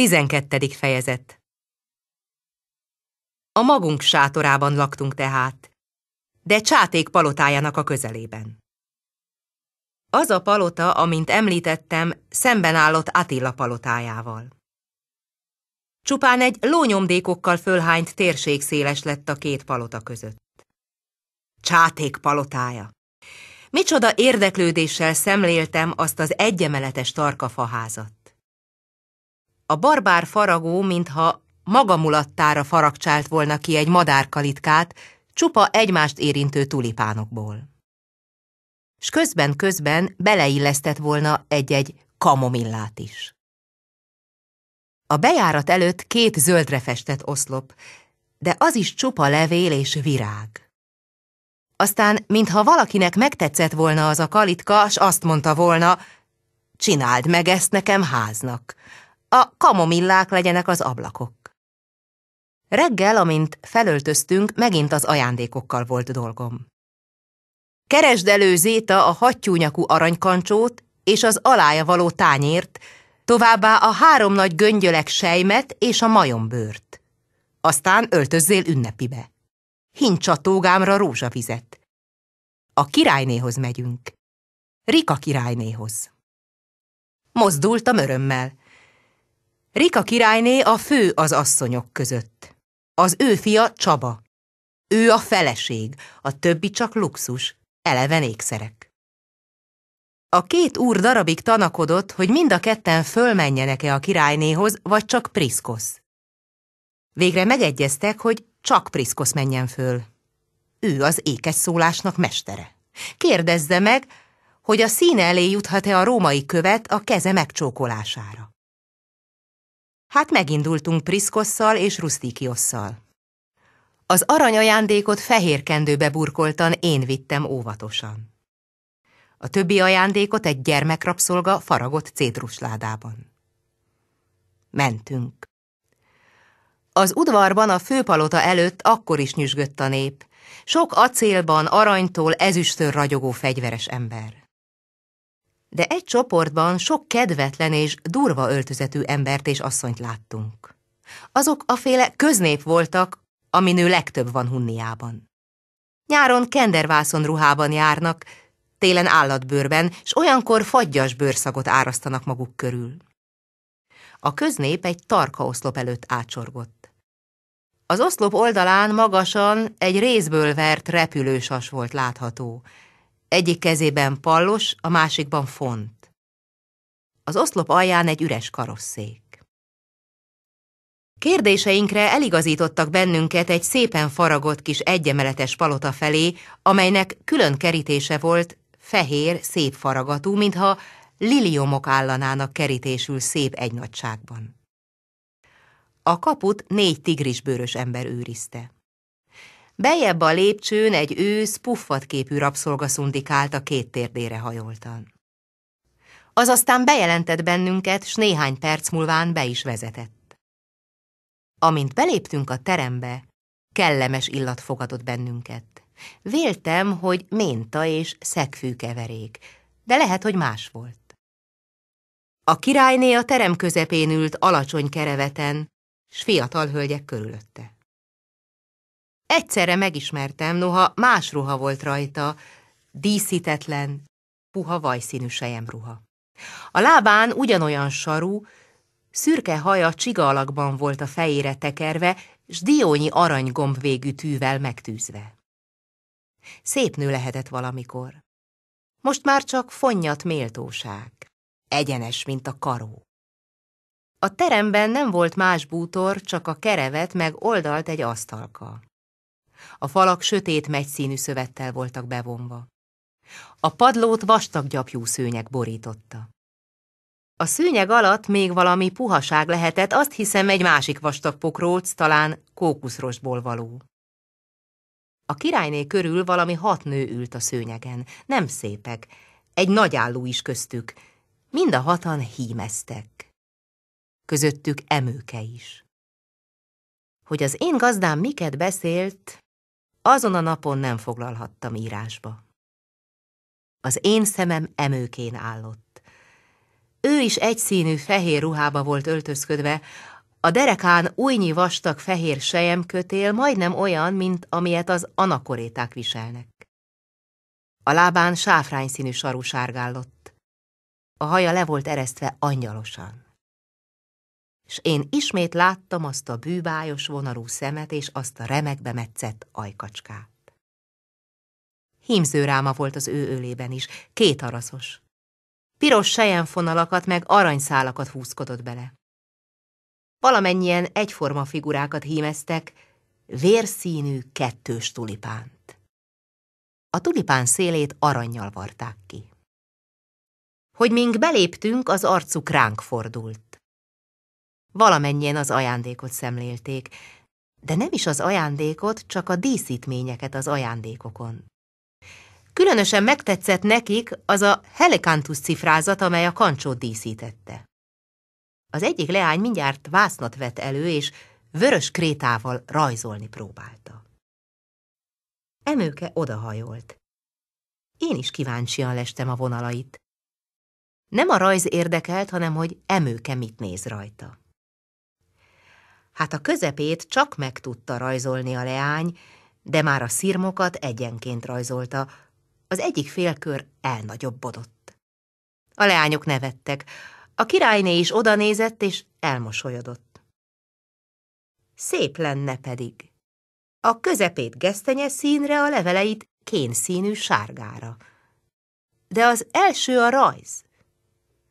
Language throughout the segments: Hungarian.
12. fejezet A magunk sátorában laktunk tehát, de csáték palotájának a közelében. Az a palota, amint említettem, szemben állott Attila palotájával. Csupán egy lónyomdékokkal fölhányt térség széles lett a két palota között. Csáték palotája! Micsoda érdeklődéssel szemléltem azt az egyemeletes tarka faházat. A barbár faragó, mintha maga mulattára faragcsált volna ki egy madárkalitkát, csupa egymást érintő tulipánokból. S közben-közben beleillesztett volna egy-egy kamomillát is. A bejárat előtt két zöldre festett oszlop, de az is csupa levél és virág. Aztán, mintha valakinek megtetszett volna az a kalitka, s azt mondta volna, csináld meg ezt nekem háznak, a kamomillák legyenek az ablakok. Reggel, amint felöltöztünk, megint az ajándékokkal volt dolgom. Keresd elő Zéta a hattyúnyakú aranykancsót és az alája való tányért, továbbá a három nagy göngyölek sejmet és a majombőrt. Aztán öltözzél ünnepibe. Hincs a tógámra rózsavizet. A királynéhoz megyünk. Rika királynéhoz. Mozdultam örömmel. Rika királyné a fő az asszonyok között. Az ő fia Csaba. Ő a feleség, a többi csak luxus, eleven ékszerek. A két úr darabig tanakodott, hogy mind a ketten fölmenjenek-e a királynéhoz, vagy csak Priszkosz. Végre megegyeztek, hogy csak Priszkosz menjen föl. Ő az ékes szólásnak mestere. Kérdezze meg, hogy a színe elé juthat-e a római követ a keze megcsókolására. Hát megindultunk Priszkosszal és Rusztikiosszal. Az aranyajándékot fehér kendőbe burkoltan én vittem óvatosan. A többi ajándékot egy gyermekrapszolga faragott cédrusládában. Mentünk. Az udvarban a főpalota előtt akkor is nyüzsgött a nép, sok acélban, aranytól, ezüstön ragyogó fegyveres ember de egy csoportban sok kedvetlen és durva öltözetű embert és asszonyt láttunk. Azok a féle köznép voltak, aminő legtöbb van Hunniában. Nyáron kendervászon ruhában járnak, télen állatbőrben, s olyankor fagyas bőrszagot árasztanak maguk körül. A köznép egy tarka oszlop előtt ácsorgott. Az oszlop oldalán magasan egy részből vert repülősas volt látható, egyik kezében pallos, a másikban font. Az oszlop alján egy üres karosszék. Kérdéseinkre eligazítottak bennünket egy szépen faragott kis egyemeletes palota felé, amelynek külön kerítése volt, fehér, szép faragatú, mintha liliomok állanának kerítésül szép egynagyságban. A kaput négy tigrisbőrös ember őrizte. Bejebb a lépcsőn egy ősz puffat képű rabszolga szundikált a két térdére hajoltan. Az aztán bejelentett bennünket, s néhány perc múlván be is vezetett. Amint beléptünk a terembe, kellemes illat fogadott bennünket. Véltem, hogy ménta és szegfű keverék, de lehet, hogy más volt. A királyné a terem közepén ült alacsony kereveten, s fiatal hölgyek körülötte. Egyszerre megismertem, noha más ruha volt rajta, díszítetlen, puha vajszínű sejemruha. A lábán ugyanolyan sarú, szürke haja csiga alakban volt a fejére tekerve, s diónyi aranygomb végű tűvel megtűzve. Szép nő lehetett valamikor. Most már csak fonnyat méltóság, egyenes, mint a karó. A teremben nem volt más bútor, csak a kerevet meg oldalt egy asztalka a falak sötét megyszínű szövettel voltak bevonva. A padlót vastag gyapjú szőnyeg borította. A szőnyeg alatt még valami puhaság lehetett, azt hiszem egy másik vastag pokróc, talán kókuszrosból való. A királyné körül valami hat nő ült a szőnyegen, nem szépek, egy nagy álló is köztük, mind a hatan hímeztek. Közöttük emőke is. Hogy az én gazdám miket beszélt, azon a napon nem foglalhattam írásba. Az én szemem emőkén állott. Ő is egyszínű fehér ruhába volt öltözködve, a derekán újnyi vastag fehér sejemkötél majdnem olyan, mint amilyet az anakoréták viselnek. A lábán sáfrányszínű saru sárgállott. A haja le volt eresztve angyalosan és én ismét láttam azt a bűvájos vonarú szemet és azt a remekbe metszett ajkacskát. Hímző ráma volt az ő ölében is, két araszos. Piros sejenfonalakat meg aranyszálakat húzkodott bele. Valamennyien egyforma figurákat hímeztek, vérszínű kettős tulipánt. A tulipán szélét aranyjal varták ki. Hogy mink beléptünk, az arcuk ránk fordult. Valamennyien az ajándékot szemlélték, de nem is az ajándékot, csak a díszítményeket az ajándékokon. Különösen megtetszett nekik az a helikantus cifrázat, amely a kancsót díszítette. Az egyik leány mindjárt vásznat vett elő, és vörös krétával rajzolni próbálta. Emőke odahajolt. Én is kíváncsian lestem a vonalait. Nem a rajz érdekelt, hanem hogy Emőke mit néz rajta hát a közepét csak meg tudta rajzolni a leány, de már a szirmokat egyenként rajzolta, az egyik félkör elnagyobbodott. A leányok nevettek, a királyné is odanézett és elmosolyodott. Szép lenne pedig. A közepét gesztenye színre, a leveleit kénszínű sárgára. De az első a rajz.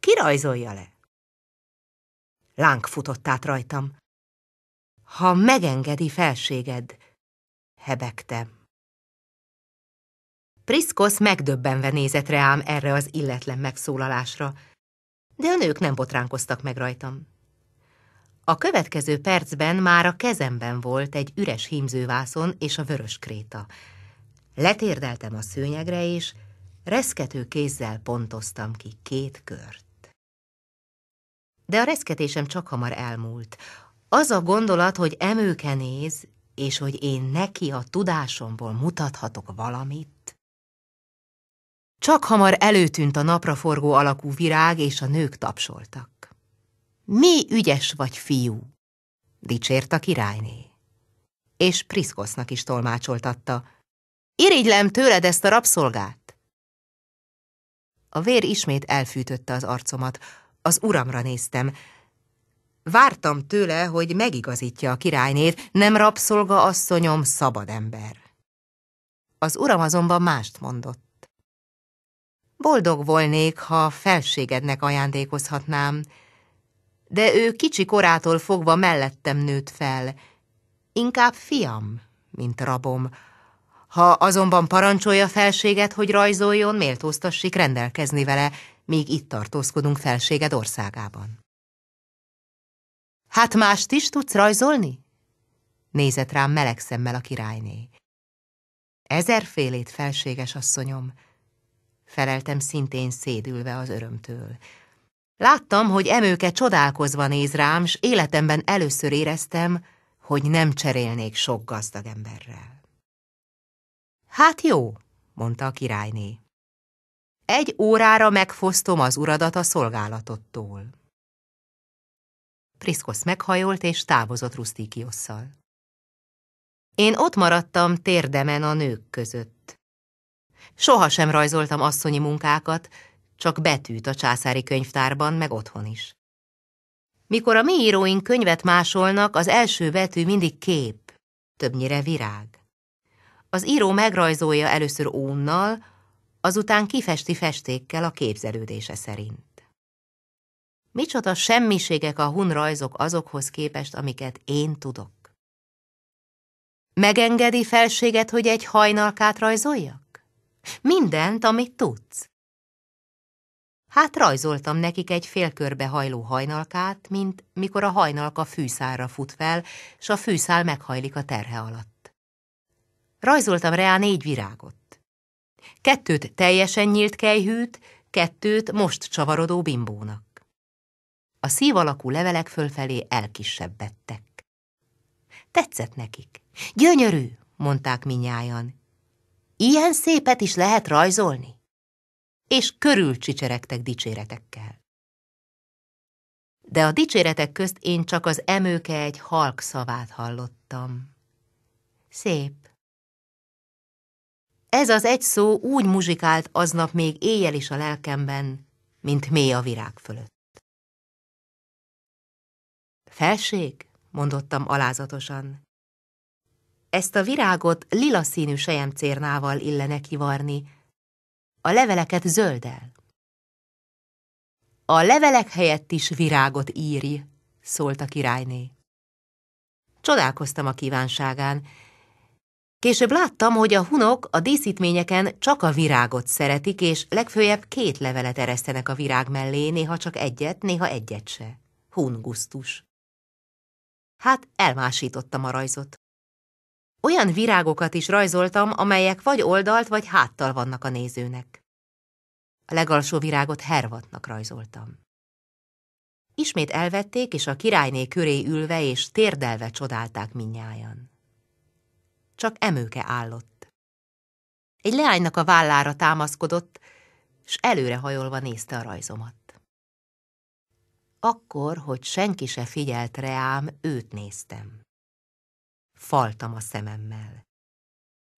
Ki rajzolja le? Láng futott át rajtam ha megengedi felséged, hebegte. Priszkosz megdöbbenve nézett rám erre az illetlen megszólalásra, de a nők nem botránkoztak meg rajtam. A következő percben már a kezemben volt egy üres hímzővászon és a vörös kréta. Letérdeltem a szőnyegre, és reszkető kézzel pontoztam ki két kört. De a reszketésem csak hamar elmúlt. Az a gondolat, hogy emőke néz, és hogy én neki a tudásomból mutathatok valamit. Csak hamar előtűnt a napraforgó alakú virág, és a nők tapsoltak. Mi ügyes vagy fiú, dicsért a királyné. És Priszkosznak is tolmácsoltatta. Irigylem tőled ezt a rabszolgát! A vér ismét elfűtötte az arcomat, az uramra néztem, Vártam tőle, hogy megigazítja a királynét, nem rabszolga asszonyom, szabad ember. Az uram azonban mást mondott. Boldog volnék, ha felségednek ajándékozhatnám, de ő kicsi korától fogva mellettem nőtt fel, inkább fiam, mint rabom. Ha azonban parancsolja felséget, hogy rajzoljon, méltóztassik rendelkezni vele, míg itt tartózkodunk felséged országában. Hát mást is tudsz rajzolni? Nézett rám meleg szemmel a királyné. Ezerfélét, felséges asszonyom, feleltem szintén szédülve az örömtől. Láttam, hogy emőke csodálkozva néz rám, s életemben először éreztem, hogy nem cserélnék sok gazdag emberrel. Hát jó, mondta a királyné. Egy órára megfosztom az uradat a szolgálatottól. Priszkosz meghajolt és távozott Rusztikiosszal. Én ott maradtam térdemen a nők között. Sohasem rajzoltam asszonyi munkákat, csak betűt a császári könyvtárban, meg otthon is. Mikor a mi íróink könyvet másolnak, az első betű mindig kép, többnyire virág. Az író megrajzolja először ónnal, azután kifesti festékkel a képzelődése szerint. Micsoda semmiségek a hun rajzok azokhoz képest, amiket én tudok. Megengedi felséget, hogy egy hajnalkát rajzoljak? Mindent, amit tudsz. Hát rajzoltam nekik egy félkörbe hajló hajnalkát, mint mikor a hajnalka fűszálra fut fel, s a fűszál meghajlik a terhe alatt. Rajzoltam rá négy virágot. Kettőt teljesen nyílt kejhűt, kettőt most csavarodó bimbónak a szív alakú levelek fölfelé elkisebbettek. Tetszett nekik. Gyönyörű, mondták minnyájan. Ilyen szépet is lehet rajzolni? És körül csicseregtek dicséretekkel. De a dicséretek közt én csak az emőke egy halk szavát hallottam. Szép. Ez az egy szó úgy muzsikált aznap még éjjel is a lelkemben, mint mély a virág fölött. Felség, mondottam alázatosan. Ezt a virágot lila színű sejemcérnával illene kivarni, a leveleket zöldel. A levelek helyett is virágot írj, szólt a királyné. Csodálkoztam a kívánságán. Később láttam, hogy a hunok a díszítményeken csak a virágot szeretik, és legfőjebb két levelet eresztenek a virág mellé, néha csak egyet, néha egyet se. Hungusztus hát elmásítottam a rajzot. Olyan virágokat is rajzoltam, amelyek vagy oldalt, vagy háttal vannak a nézőnek. A legalsó virágot hervatnak rajzoltam. Ismét elvették, és a királyné köré ülve és térdelve csodálták minnyájan. Csak emőke állott. Egy leánynak a vállára támaszkodott, s előrehajolva nézte a rajzomat. Akkor, hogy senki se figyelt reám, őt néztem. Faltam a szememmel.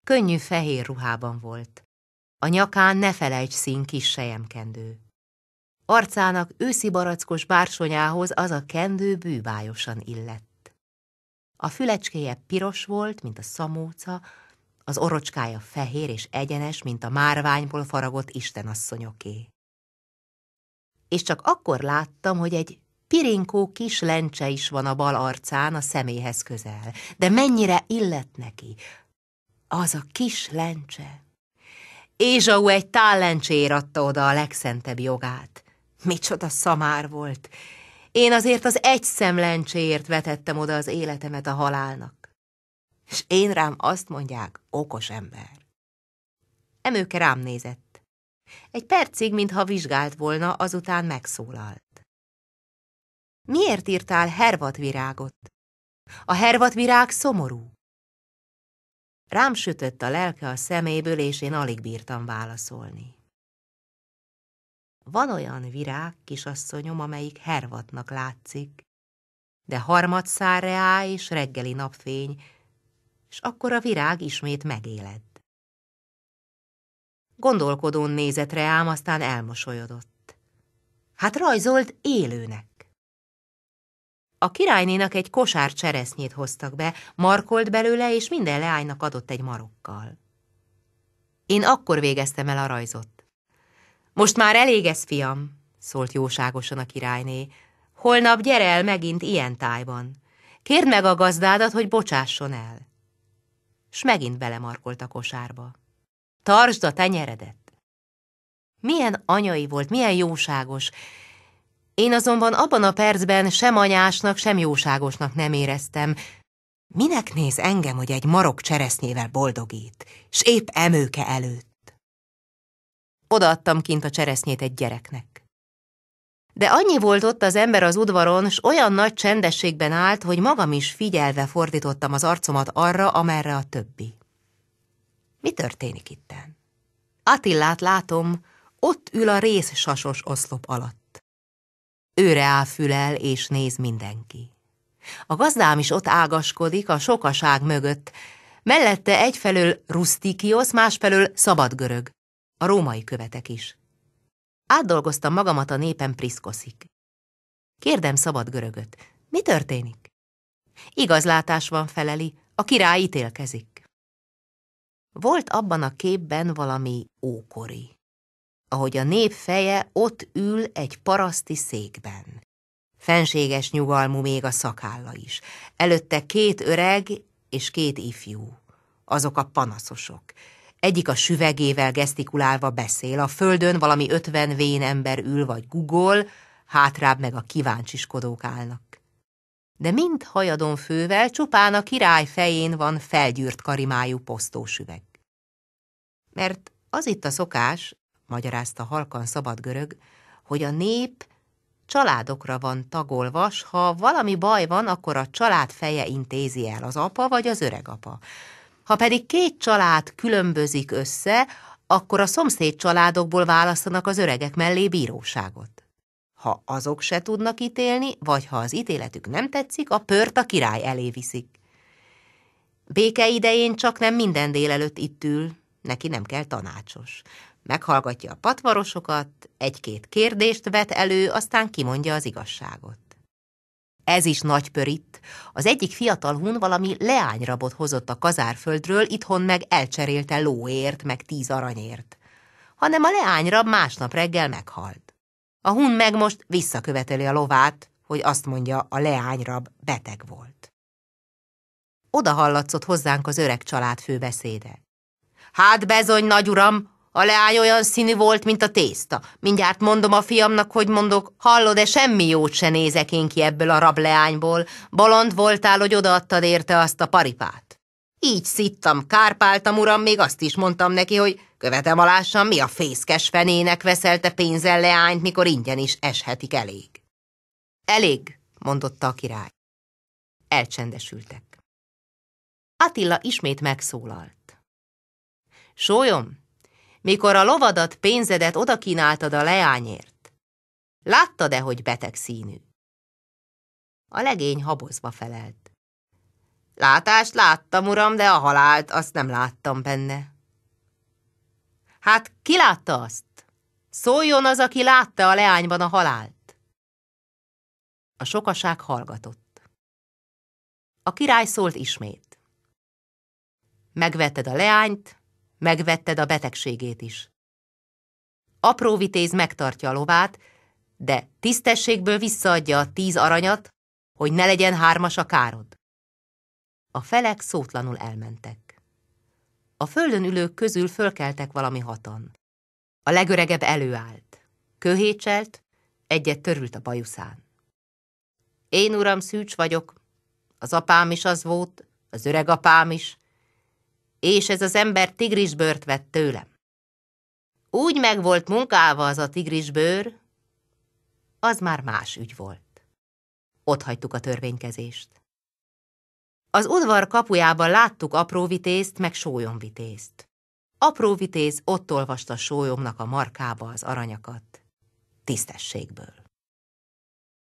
Könnyű fehér ruhában volt. A nyakán ne felejts szín kis sejemkendő. Arcának őszi barackos bársonyához az a kendő bűbájosan illett. A fülecskéje piros volt, mint a szamóca, az orocskája fehér és egyenes, mint a márványból faragott istenasszonyoké és csak akkor láttam, hogy egy pirinkó kis lencse is van a bal arcán a szeméhez közel. De mennyire illet neki az a kis lencse. Ézsau egy tál adta oda a legszentebb jogát. Micsoda szamár volt! Én azért az egy szemlencséért vetettem oda az életemet a halálnak. És én rám azt mondják, okos ember. Emőke rám nézett. Egy percig, mintha vizsgált volna, azután megszólalt. Miért írtál hervatvirágot? A hervatvirág szomorú. Rám sütött a lelke a szeméből, és én alig bírtam válaszolni. Van olyan virág, kisasszonyom, amelyik hervatnak látszik, de harmadszárreá és reggeli napfény, és akkor a virág ismét megéled. Gondolkodón nézett rám, aztán elmosolyodott. Hát rajzolt élőnek. A királynénak egy kosár cseresznyét hoztak be, markolt belőle, és minden leánynak adott egy marokkal. Én akkor végeztem el a rajzot. Most már elég ez, fiam, szólt jóságosan a királyné. Holnap gyere el megint ilyen tájban. Kérd meg a gazdádat, hogy bocsásson el. S megint belemarkolt a kosárba. Tartsd a tenyeredet! Milyen anyai volt, milyen jóságos! Én azonban abban a percben sem anyásnak, sem jóságosnak nem éreztem. Minek néz engem, hogy egy marok cseresznyével boldogít, s épp emőke előtt? Odaadtam kint a cseresznyét egy gyereknek. De annyi volt ott az ember az udvaron, s olyan nagy csendességben állt, hogy magam is figyelve fordítottam az arcomat arra, amerre a többi. Mi történik itten? Attillát látom, ott ül a rész sasos oszlop alatt. Őre áll fülel, és néz mindenki. A gazdám is ott ágaskodik a sokaság mögött, mellette egyfelől rustikios, másfelől szabadgörög, a római követek is. Átdolgoztam magamat a népen priszkoszik. Kérdem szabad görögöt, mi történik? Igazlátás van feleli, a király ítélkezik. Volt abban a képben valami ókori, ahogy a nép feje ott ül egy paraszti székben. Fenséges nyugalmú még a szakálla is. Előtte két öreg és két ifjú. Azok a panaszosok. Egyik a süvegével gesztikulálva beszél, a földön valami ötven vén ember ül vagy gugol, hátrább meg a kíváncsiskodók állnak. De mind hajadon fővel csupán a király fején van felgyűrt karimájú posztósüveg mert az itt a szokás, magyarázta halkan szabad görög, hogy a nép családokra van tagolva, s ha valami baj van, akkor a család feje intézi el az apa vagy az öregapa. Ha pedig két család különbözik össze, akkor a szomszéd családokból választanak az öregek mellé bíróságot. Ha azok se tudnak ítélni, vagy ha az ítéletük nem tetszik, a pört a király elé viszik. Béke idején csak nem minden délelőtt itt ül, neki nem kell tanácsos. Meghallgatja a patvarosokat, egy-két kérdést vet elő, aztán kimondja az igazságot. Ez is nagy pörít. Az egyik fiatal hun valami leányrabot hozott a kazárföldről, itthon meg elcserélte lóért, meg tíz aranyért. Hanem a leányrab másnap reggel meghalt. A hun meg most visszaköveteli a lovát, hogy azt mondja, a leányrab beteg volt. Oda hallatszott hozzánk az öreg család főbeszéde. Hát bezony, nagy uram, a leány olyan színű volt, mint a tészta. Mindjárt mondom a fiamnak, hogy mondok, hallod-e, semmi jót se nézek én ki ebből a rableányból. Bolond voltál, hogy odaadtad érte azt a paripát. Így szittam, kárpáltam, uram, még azt is mondtam neki, hogy követem alássam, mi a fészkes fenének veszelte pénzzel leányt, mikor ingyen is eshetik elég. Elég, mondotta a király. Elcsendesültek. Attila ismét megszólalt. Sólyom, mikor a lovadat, pénzedet odakínáltad a leányért, láttad-e, hogy beteg színű? A legény habozva felelt. Látást láttam, uram, de a halált azt nem láttam benne. Hát ki látta azt? Szóljon az, aki látta a leányban a halált. A sokaság hallgatott. A király szólt ismét. Megvetted a leányt, megvetted a betegségét is. Apró vitéz megtartja a lovát, de tisztességből visszaadja a tíz aranyat, hogy ne legyen hármas a károd. A felek szótlanul elmentek. A földön ülők közül fölkeltek valami hatan. A legöregebb előállt. Köhécselt, egyet törült a bajuszán. Én, uram, szűcs vagyok. Az apám is az volt, az öreg apám is, és ez az ember tigrisbőrt vett tőlem. Úgy meg volt munkálva az a tigrisbőr, az már más ügy volt. Ott hagytuk a törvénykezést. Az udvar kapujában láttuk apró vitézt, meg sólyom vitézt. Apró vitéz ott olvasta sólyomnak a markába az aranyakat. Tisztességből.